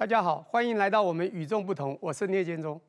大家好，欢迎来到我们与众不同。我是聂建中。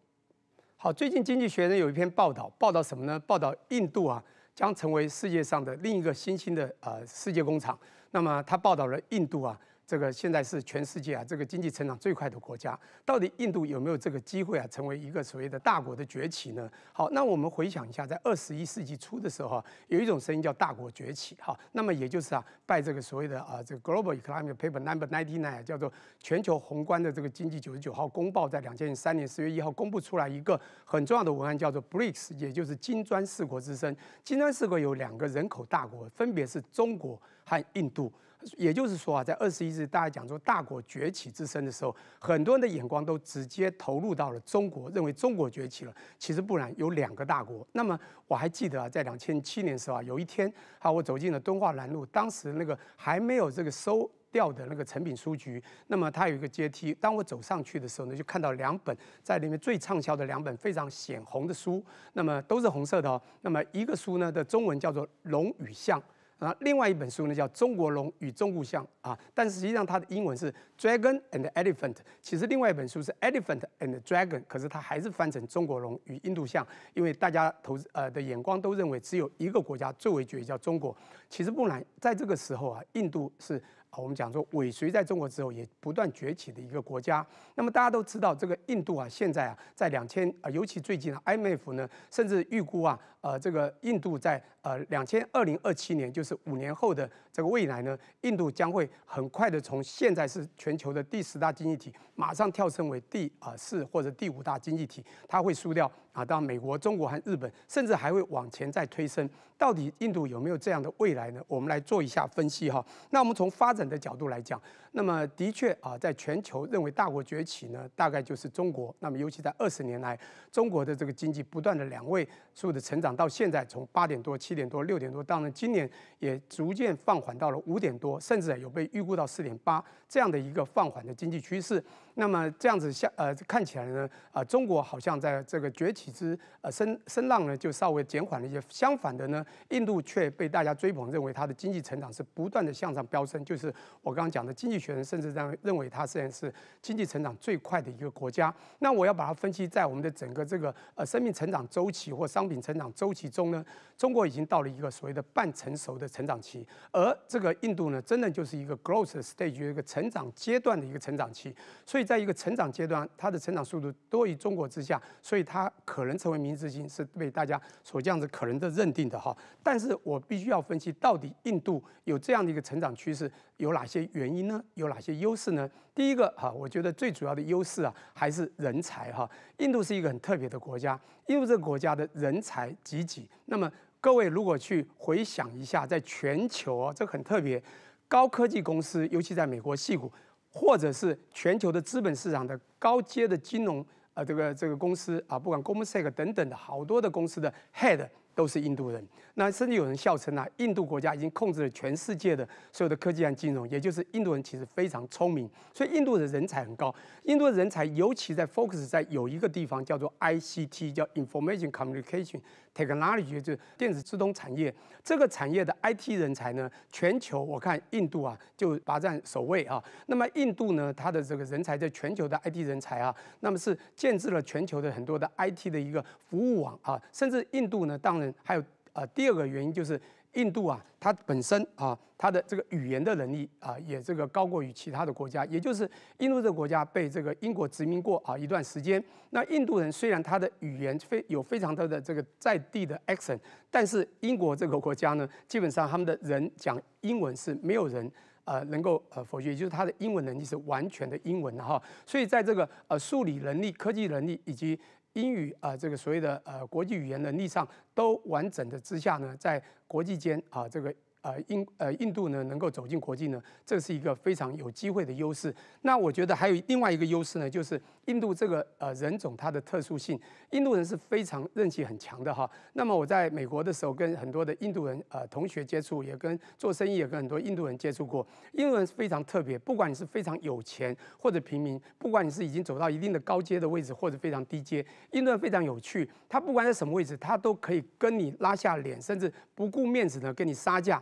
好，最近《经济学人》有一篇报道，报道什么呢？报道印度啊，将成为世界上的另一个新兴的呃世界工厂。那么，他报道了印度啊。这个现在是全世界啊，这个经济成长最快的国家，到底印度有没有这个机会啊，成为一个所谓的大国的崛起呢？好，那我们回想一下，在二十一世纪初的时候，有一种声音叫大国崛起，哈。那么也就是啊，拜这个所谓的啊，这个 Global Economic Paper Number Ninety Nine 叫做全球宏观的这个经济九十九号公报，在两千零三年十月一号公布出来一个很重要的文案，叫做 BRICS，也就是金砖四国之声。金砖四国有两个人口大国，分别是中国和印度。也就是说啊，在二十一日大家讲说大国崛起之声的时候，很多人的眼光都直接投入到了中国，认为中国崛起了。其实不然，有两个大国。那么我还记得啊，在两千七年的时候啊，有一天啊，我走进了敦化南路，当时那个还没有这个收掉的那个成品书局，那么它有一个阶梯，当我走上去的时候呢，就看到两本在里面最畅销的两本非常显红的书，那么都是红色的哦。那么一个书呢的中文叫做《龙与象》。啊，另外一本书呢叫《中国龙与中国象》啊，但实际上它的英文是《Dragon and Elephant》。其实另外一本书是《Elephant and Dragon》，可是它还是翻成《中国龙与印度象》，因为大家投资呃的眼光都认为只有一个国家最为绝叫中国，其实不然，在这个时候啊，印度是。我们讲说尾随在中国之后也不断崛起的一个国家。那么大家都知道，这个印度啊，现在啊，在两千啊，尤其最近啊，IMF 呢，甚至预估啊，呃，这个印度在呃两千二零二七年，就是五年后的这个未来呢，印度将会很快的从现在是全球的第十大经济体，马上跳升为第啊四或者第五大经济体，它会输掉啊，到美国、中国和日本，甚至还会往前再推升。到底印度有没有这样的未来呢？我们来做一下分析哈。那我们从发展。的角度来讲，那么的确啊，在全球认为大国崛起呢，大概就是中国。那么尤其在二十年来，中国的这个经济不断的两位数的成长，到现在从八点多、七点多、六点多，当然今年也逐渐放缓到了五点多，甚至有被预估到四点八这样的一个放缓的经济趋势。那么这样子下呃看起来呢，啊中国好像在这个崛起之呃声声浪呢就稍微减缓了一些。相反的呢，印度却被大家追捧，认为它的经济成长是不断的向上飙升，就是。我刚刚讲的，经济学人甚至在认为它虽然是经济成长最快的一个国家。那我要把它分析在我们的整个这个呃生命成长周期或商品成长周期中呢？中国已经到了一个所谓的半成熟的成长期，而这个印度呢，真的就是一个 growth stage 一个成长阶段的一个成长期。所以，在一个成长阶段，它的成长速度多于中国之下，所以它可能成为明之星，是被大家所这样子可能的认定的哈。但是我必须要分析，到底印度有这样的一个成长趋势。有哪些原因呢？有哪些优势呢？第一个哈，我觉得最主要的优势啊，还是人才哈。印度是一个很特别的国家，印度这个国家的人才济济。那么各位如果去回想一下，在全球啊，这很特别，高科技公司，尤其在美国系股，或者是全球的资本市场的高阶的金融啊，这个这个公司啊，不管 g o m a n s a c 等等的好多的公司的 head。都是印度人，那甚至有人笑称啊，印度国家已经控制了全世界的所有的科技和金融，也就是印度人其实非常聪明，所以印度的人才很高。印度的人才尤其在 focus 在有一个地方叫做 ICT，叫 Information Communication。technology 就是电子自动产业，这个产业的 IT 人才呢，全球我看印度啊就拔占首位啊。那么印度呢，它的这个人才在全球的 IT 人才啊，那么是建制了全球的很多的 IT 的一个服务网啊，甚至印度呢，当然还有。啊，第二个原因就是印度啊，它本身啊，它的这个语言的能力啊，也这个高过于其他的国家。也就是印度这个国家被这个英国殖民过啊一段时间。那印度人虽然他的语言非有非常多的这个在地的 accent，但是英国这个国家呢，基本上他们的人讲英文是没有人呃能够呃否决，也就是他的英文能力是完全的英文的哈。所以在这个呃数理能力、科技能力以及英语啊，这个所谓的呃国际语言能力上都完整的之下呢，在国际间啊这个。呃印呃印度呢能够走进国际呢，这是一个非常有机会的优势。那我觉得还有另外一个优势呢，就是印度这个呃人种它的特殊性。印度人是非常韧性很强的哈。那么我在美国的时候跟很多的印度人呃同学接触，也跟做生意也跟很多印度人接触过。印度人是非常特别，不管你是非常有钱或者平民，不管你是已经走到一定的高阶的位置或者非常低阶，印度人非常有趣。他不管在什么位置，他都可以跟你拉下脸，甚至不顾面子的跟你杀价。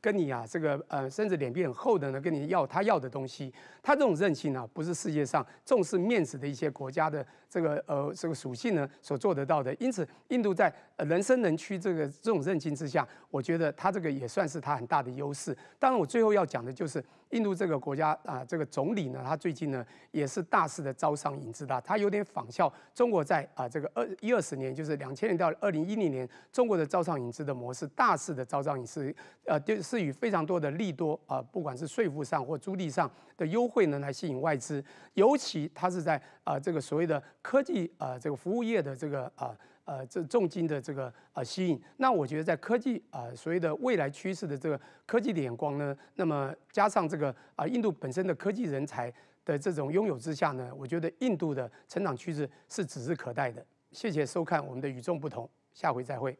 跟你啊，这个呃，甚至脸皮很厚的呢，跟你要他要的东西，他这种任性呢，不是世界上重视面子的一些国家的这个呃这个属性呢所做得到的。因此，印度在人生人屈这个这种任性之下，我觉得他这个也算是他很大的优势。当然，我最后要讲的就是印度这个国家啊，这个总理呢，他最近呢也是大肆的招商引资的，他有点仿效中国在啊这个二一二十年，就是两千年到二零一零年中国的招商引资的模式，大肆的招商引资，呃，是。是与非常多的利多啊，不管是税负上或租地上，的优惠呢来吸引外资，尤其它是在啊这个所谓的科技啊这个服务业的这个啊呃这重金的这个啊吸引。那我觉得在科技啊所谓的未来趋势的这个科技的眼光呢，那么加上这个啊印度本身的科技人才的这种拥有之下呢，我觉得印度的成长趋势是指日可待的。谢谢收看我们的与众不同，下回再会。